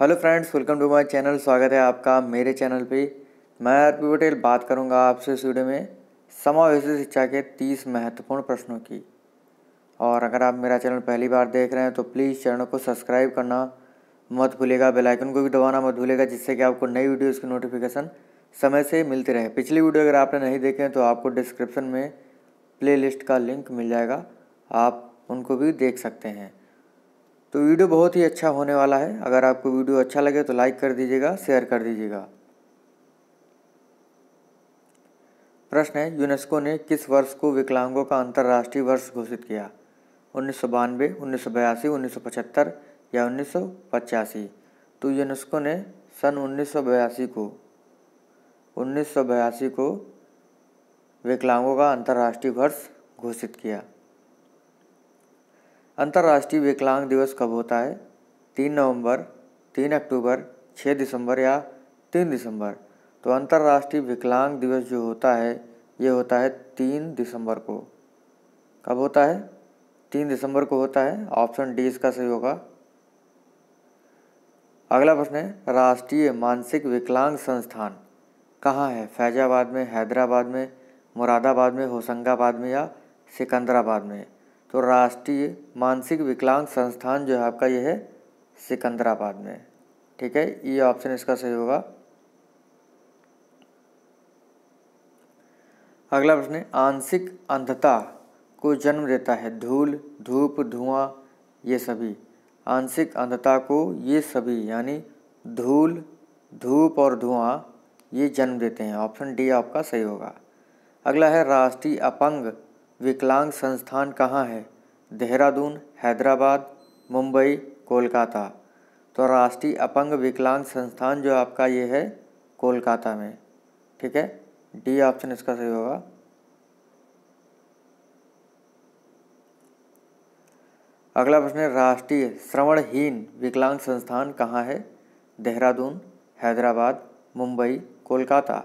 hello friends welcome to my channel स्वागत है आपका मेरे चैनल पे मैं आरपी पटेल बात करूंगा आपसे इस वीडियो में समावेश शिक्षा के तीस महत्वपूर्ण प्रश्नों की और अगर आप मेरा चैनल पहली बार देख रहे हैं तो प्लीज़ चैनल को सब्सक्राइब करना मत भूलेगा बेलाइकन को भी दबाना मत भूलेगा जिससे कि आपको नई वीडियोज़ की नोटिफिकेशन समय से मिलती रहे पिछली वीडियो अगर आपने नहीं देखे तो आपको डिस्क्रिप्शन में प्ले का लिंक मिल जाएगा आप उनको भी देख सकते हैं तो वीडियो बहुत ही अच्छा होने वाला है अगर आपको वीडियो अच्छा लगे तो लाइक कर दीजिएगा शेयर कर दीजिएगा प्रश्न है यूनेस्को ने किस वर्ष को विकलांगों का अंतर्राष्ट्रीय वर्ष घोषित किया उन्नीस सौ बानवे उन्नीस सौ बयासी उन्नीस सौ पचहत्तर या उन्नीस सौ पचासी तो यूनेस्को ने सन उन्नीस सौ बयासी को उन्नीस सौ बयासी को विकलांगों का अंतर्राष्ट्रीय वर्ष घोषित किया अंतर्राष्ट्रीय विकलांग दिवस कब होता है तीन नवंबर, तीन अक्टूबर छः दिसंबर या तीन दिसंबर तो अंतर्राष्ट्रीय विकलांग दिवस जो होता है ये होता है तीन दिसंबर को कब होता है तीन दिसंबर को होता है ऑप्शन डी इसका सही होगा अगला प्रश्न है राष्ट्रीय मानसिक विकलांग संस्थान कहाँ है फैजाबाद में हैदराबाद में मुरादाबाद में होशंगाबाद में या सिकंदराबाद में तो राष्ट्रीय मानसिक विकलांग संस्थान जो है आपका यह है सिकंदराबाद में ठीक है ये ऑप्शन इसका सही होगा अगला प्रश्न है आंशिक अंधता को जन्म देता है धूल धूप धुआं ये सभी आंशिक अंधता को ये सभी यानी धूल धूप और धुआं ये जन्म देते हैं ऑप्शन डी आपका सही होगा अगला है राष्ट्रीय अपंग विकलांग संस्थान कहाँ है देहरादून हैदराबाद मुंबई कोलकाता तो राष्ट्रीय अपंग विकलांग संस्थान जो आपका ये है कोलकाता में ठीक है डी ऑप्शन इसका सही होगा अगला प्रश्न है राष्ट्रीय श्रवणहीन विकलांग संस्थान कहाँ है देहरादून हैदराबाद मुंबई कोलकाता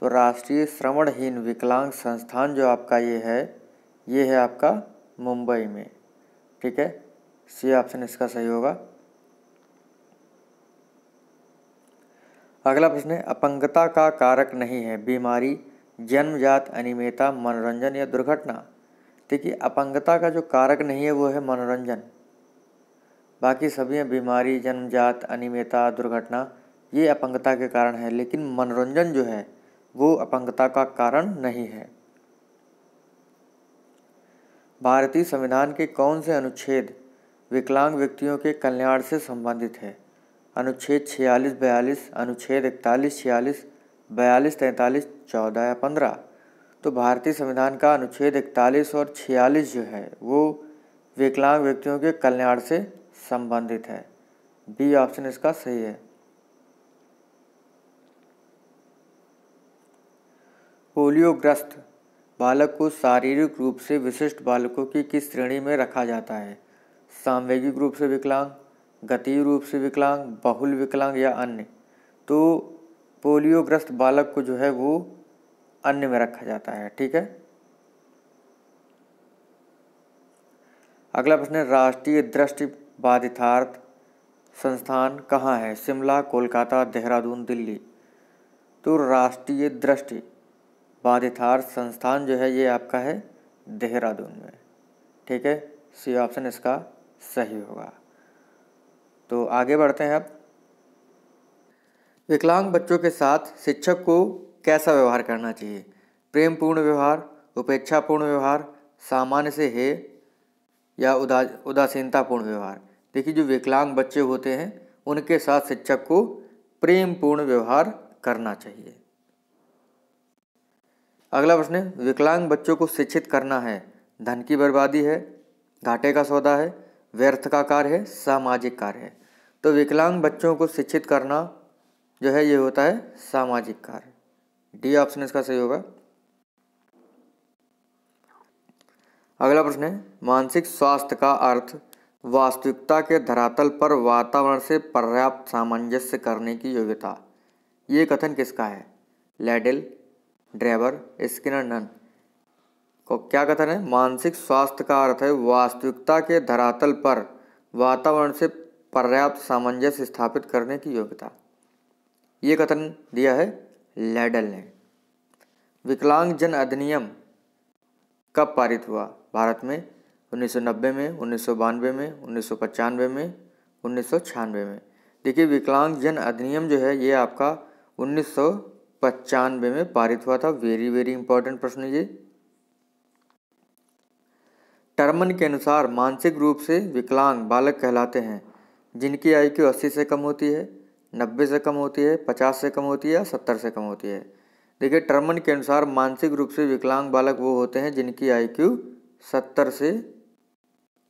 तो राष्ट्रीय श्रवणहीन विकलांग संस्थान जो आपका ये है ये है आपका मुंबई में ठीक है सी ऑप्शन इसका सही होगा अगला प्रश्न है अपंगता का कारक नहीं है बीमारी जन्मजात अनियमितता मनोरंजन या दुर्घटना देखिए अपंगता का जो कारक नहीं है वो है मनोरंजन बाकी सभी हैं बीमारी जन्मजात अनियमितता दुर्घटना ये अपंगता के कारण है लेकिन मनोरंजन जो है वो अपंगता का कारण नहीं है भारतीय संविधान के कौन से अनुच्छेद विकलांग व्यक्तियों के कल्याण से संबंधित है अनुच्छेद छियालीस बयालीस अनुच्छेद इकतालीस छियालीस बयालीस तैंतालीस चौदह या पंद्रह तो भारतीय संविधान का अनुच्छेद इकतालीस और छियालीस जो है वो विकलांग व्यक्तियों के कल्याण से संबंधित है बी ऑप्शन इसका सही है पोलियोग्रस्त बालक को शारीरिक रूप से विशिष्ट बालकों की किस श्रेणी में रखा जाता है सांवेगिक रूप से विकलांग गति रूप से विकलांग बहुल विकलांग या अन्य तो पोलियोग्रस्त बालक को जो है वो अन्य में रखा जाता है ठीक है अगला प्रश्न है राष्ट्रीय दृष्टि बाधितार्थ संस्थान कहाँ है शिमला कोलकाता देहरादून दिल्ली तो राष्ट्रीय दृष्टि पादिथार्थ संस्थान जो है ये आपका है देहरादून में ठीक है सी ऑप्शन इसका सही होगा तो आगे बढ़ते हैं अब विकलांग बच्चों के साथ शिक्षक को कैसा व्यवहार करना चाहिए प्रेम पूर्ण व्यवहार उपेक्षापूर्ण व्यवहार सामान्य से है या उदा उदासीनतापूर्ण व्यवहार देखिए जो विकलांग बच्चे होते हैं उनके साथ शिक्षक को प्रेम पूर्ण व्यवहार करना चाहिए अगला प्रश्न है विकलांग बच्चों को शिक्षित करना है धन की बर्बादी है घाटे का सौदा है व्यर्थ का कार्य है सामाजिक कार्य है तो विकलांग बच्चों को शिक्षित करना जो है ये होता है सामाजिक कार्य डी ऑप्शन इसका सही होगा अगला प्रश्न है मानसिक स्वास्थ्य का अर्थ वास्तविकता के धरातल पर वातावरण से पर्याप्त सामंजस्य करने की योग्यता ये कथन किसका है लैडल ड्राइवर स्किनर नन को क्या कथन है मानसिक स्वास्थ्य का अर्थ है वास्तविकता के धरातल पर वातावरण से पर्याप्त सामंजस्य स्थापित करने की योग्यता ये कथन दिया है लैडल ने विकलांग जन अधिनियम कब पारित हुआ भारत में 1990 में उन्नीस में उन्नीस में उन्नीस में देखिए विकलांग जन अधिनियम जो है ये आपका उन्नीस पचानवे में पारित हुआ था वेरी वेरी इंपॉर्टेंट प्रश्न ये टर्मन के अनुसार मानसिक रूप से विकलांग बालक कहलाते हैं जिनकी आई क्यू अस्सी से कम होती है नब्बे से कम होती है पचास से कम होती है या सत्तर से कम होती है देखिए टर्मन के अनुसार मानसिक रूप से विकलांग बालक वो होते हैं जिनकी आई क्यू सत्तर से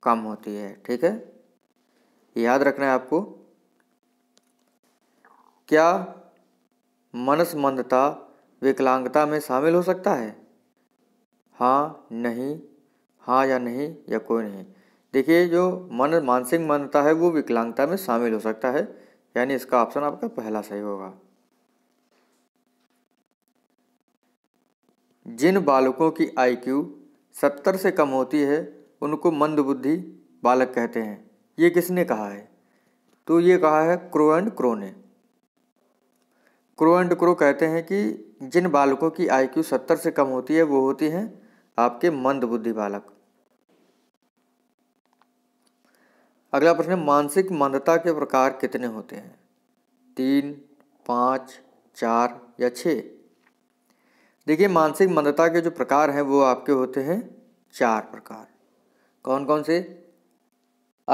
कम होती है ठीक है याद रखना है आपको क्या मनसमंदता विकलांगता में शामिल हो सकता है हाँ नहीं हाँ या नहीं या कोई नहीं देखिए जो मन मानसिक मंदता है वो विकलांगता में शामिल हो सकता है यानी इसका ऑप्शन आपका पहला सही होगा जिन बालकों की आईक्यू सत्तर से कम होती है उनको मंदबुद्धि बालक कहते हैं ये किसने कहा है तो ये कहा है क्रो एंड क्रो ने क्रो एंड क्रो कहते हैं कि जिन बालकों की आईक्यू सत्तर से कम होती है वो होती हैं आपके मंद बुद्धि बालक अगला प्रश्न मानसिक मंदता के प्रकार कितने होते हैं तीन पाँच चार या छः देखिए मानसिक मंदता के जो प्रकार हैं वो आपके होते हैं चार प्रकार कौन कौन से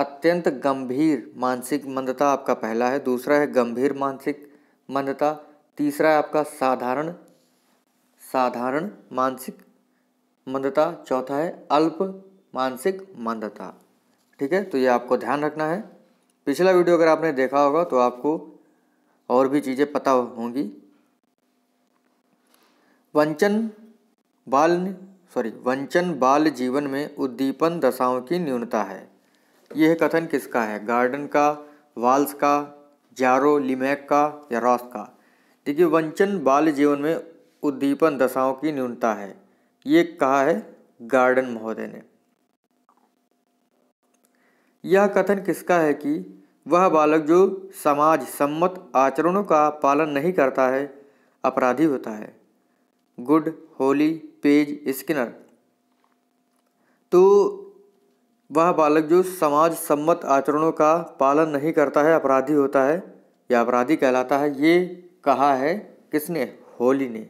अत्यंत गंभीर मानसिक मंदता आपका पहला है दूसरा है गंभीर मानसिक मंदता तीसरा है आपका साधारण साधारण मानसिक मंदता चौथा है अल्प मानसिक मंदता ठीक है तो ये आपको ध्यान रखना है पिछला वीडियो अगर आपने देखा होगा तो आपको और भी चीज़ें पता होंगी वंचन बाल सॉरी वंचन बाल जीवन में उद्दीपन दशाओं की न्यूनता है यह कथन किसका है गार्डन का वाल्स का जारो लिमैक का या रॉस का देखिए वंचन बाल जीवन में उद्दीपन दशाओं की न्यूनता है ये कहा है गार्डन महोदय ने यह कथन किसका है कि वह बालक जो समाज सम्मत आचरणों का पालन नहीं करता है अपराधी होता है गुड होली पेज स्किनर तो वह बालक जो समाज सम्मत आचरणों का पालन नहीं करता है अपराधी होता है या अपराधी कहलाता है ये कहा है किसने होली ने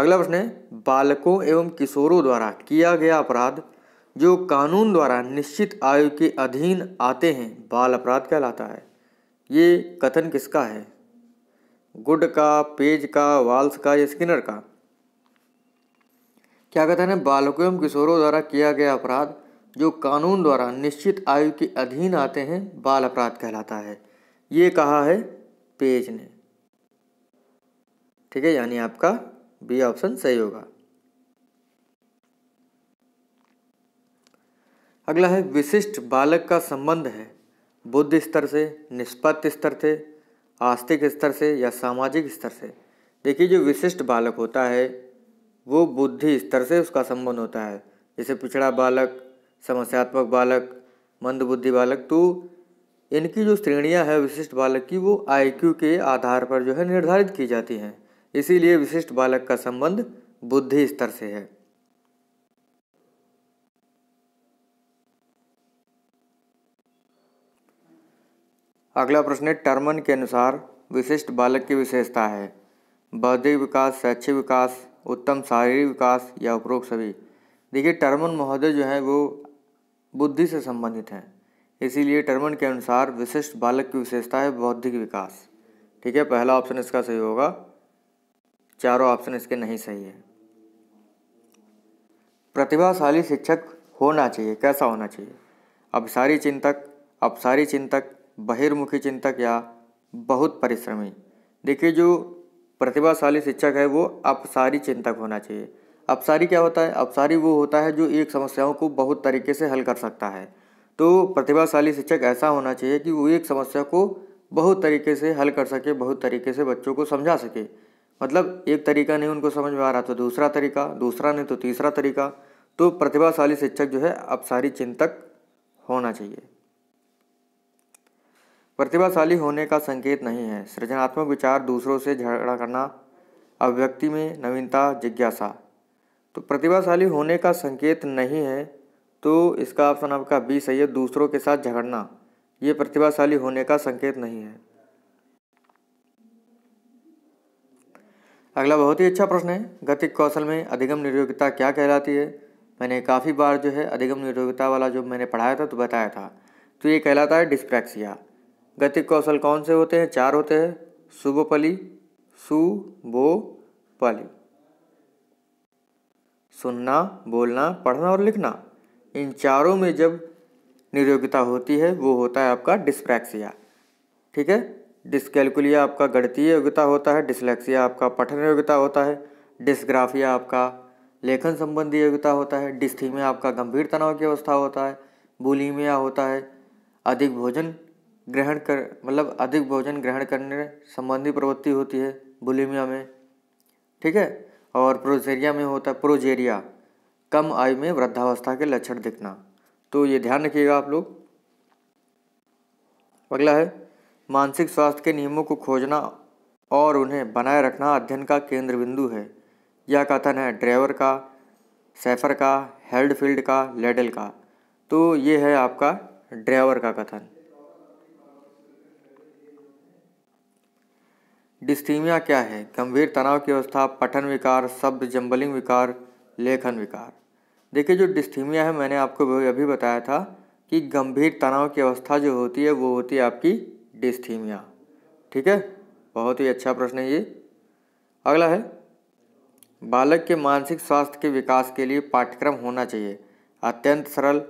अगला प्रश्न है बालकों एवं किशोरों द्वारा किया गया अपराध जो कानून द्वारा निश्चित आयु के अधीन आते हैं बाल अपराध कहलाता है ये कथन किसका है गुड का पेज का वाल्स का या स्किनर का क्या कथन है बालकों एवं किशोरों द्वारा किया गया अपराध जो कानून द्वारा निश्चित आयु के अधीन आते हैं बाल अपराध कहलाता है ये कहा है पेज ने ठीक है यानी आपका बी ऑप्शन सही होगा अगला है विशिष्ट बालक का संबंध है बुद्ध स्तर से निष्पत्त स्तर से आस्तिक स्तर से या सामाजिक स्तर से देखिए जो विशिष्ट बालक होता है वो बुद्धि स्तर से उसका संबंध होता है जैसे पिछड़ा बालक समस्यात्मक बालक मंदबुद्धि बालक तो इनकी जो श्रेणियाँ हैं विशिष्ट बालक की वो आईक्यू के आधार पर जो है निर्धारित की जाती हैं इसीलिए विशिष्ट बालक का संबंध बुद्धि स्तर से है अगला प्रश्न है टर्मन के अनुसार विशिष्ट बालक की विशेषता है बौद्धिक विकास शैक्षिक विकास उत्तम शारीरिक विकास या उपरोक्त सभी देखिए टर्मन महोदय जो है वो बुद्धि से संबंधित हैं इसीलिए टर्मन के अनुसार विशिष्ट बालक की विशेषता है बौद्धिक विकास ठीक है पहला ऑप्शन इसका सही होगा चारों ऑप्शन इसके नहीं सही है प्रतिभाशाली शिक्षक होना चाहिए कैसा होना चाहिए अपसारी चिंतक अपसारी चिंतक बहिर्मुखी चिंतक या बहुत परिश्रमी देखिए जो प्रतिभाशाली शिक्षक है वो अपसारी चिंतक होना चाहिए अपसारी क्या होता है अपसारी वो होता है जो एक समस्याओं को बहुत तरीके से हल कर सकता है तो प्रतिभाशाली शिक्षक ऐसा होना चाहिए कि वो एक समस्या को बहुत तरीके से हल कर सके बहुत तरीके से बच्चों को समझा सके मतलब एक तरीका नहीं उनको समझ में आ रहा तो दूसरा तरीका दूसरा नहीं तो तीसरा तरीका तो प्रतिभाशाली शिक्षक जो है अपसारी चिंतक होना चाहिए प्रतिभाशाली होने का संकेत नहीं है सृजनात्मक विचार दूसरों से झगड़ा करना अभिव्यक्ति में नवीनता जिज्ञासा तो प्रतिभाशाली होने का संकेत नहीं है तो इसका ऑप्शन आपका बी सही है दूसरों के साथ झगड़ना ये प्रतिभाशाली होने का संकेत नहीं है अगला बहुत ही अच्छा प्रश्न है गतिक कौशल में अधिगम निरोगिता क्या कहलाती है मैंने काफ़ी बार जो है अधिगम निरोगिता वाला जो मैंने पढ़ाया था तो बताया था तो ये कहलाता है डिस्प्रैक्सिया गतिक कौशल कौन से होते हैं चार होते हैं सुबोपली सुबोपली सुनना बोलना पढ़ना और लिखना इन चारों में जब निरोगिता होती है वो होता है आपका डिस्प्रैक्सिया ठीक है डिस्कैलकुलिया आपका गणतीय योग्यता होता है डिसलेक्सिया आपका पठन योग्यता होता है डिस्ग्राफिया आपका लेखन संबंधी योग्यता होता है डिस्थीमिया आपका गंभीर तनाव की अवस्था होता है बुलीमिया होता है अधिक भोजन ग्रहण कर मतलब अधिक भोजन ग्रहण करने संबंधी प्रवृत्ति होती है बुलीमिया में ठीक है और प्रोजेरिया में होता है प्रोजेरिया कम आयु में वृद्धावस्था के लक्षण दिखना तो ये ध्यान रखिएगा आप लोग अगला है मानसिक स्वास्थ्य के नियमों को खोजना और उन्हें बनाए रखना अध्ययन का केंद्र बिंदु है यह कथन है ड्राइवर का सैफर का हेल्डफील्ड का लेडल का तो ये है आपका ड्राइवर का कथन डिस्टीमिया क्या है गंभीर तनाव की अवस्था पठन विकार शब्द जंबलिंग विकार लेखन विकार देखिए जो डिस्टीमिया है मैंने आपको अभी बताया था कि गंभीर तनाव की अवस्था जो होती है वो होती है आपकी डिस्थीमिया ठीक है बहुत ही अच्छा प्रश्न है ये अगला है बालक के मानसिक स्वास्थ्य के विकास के लिए पाठ्यक्रम होना चाहिए अत्यंत सरल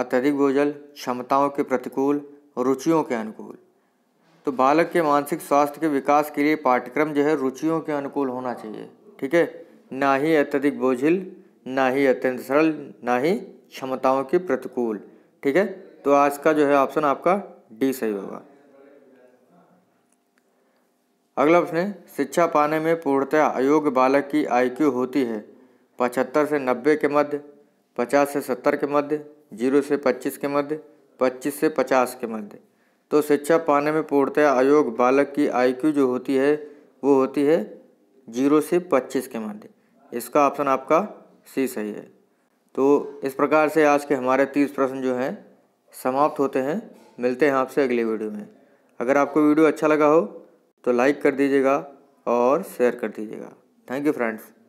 अत्यधिक भोजन क्षमताओं के प्रतिकूल रुचियों के अनुकूल तो बालक के मानसिक स्वास्थ्य के विकास के लिए पाठ्यक्रम जो है रुचियों के अनुकूल होना चाहिए ठीक है ना ही अत्यधिक बोझिल ना ही अत्यंत सरल ना ही क्षमताओं के प्रतिकूल ठीक है तो आज का जो है ऑप्शन आपका डी सही होगा अगला प्रश्न है शिक्षा पाने में पूर्णतया अयोग्य बालक की आईक्यू होती है पचहत्तर से नब्बे के मध्य पचास से सत्तर के मध्य जीरो से पच्चीस के मध्य पच्चीस से पचास के मध्य तो शिक्षा पाने में पूर्णतः आयोग बालक की आईक्यू जो होती है वो होती है जीरो से पच्चीस के मध्य इसका ऑप्शन आपका सी सही है तो इस प्रकार से आज के हमारे तीस प्रश्न जो हैं समाप्त होते हैं मिलते हैं आपसे अगले वीडियो में अगर आपको वीडियो अच्छा लगा हो तो लाइक कर दीजिएगा और शेयर कर दीजिएगा थैंक यू फ्रेंड्स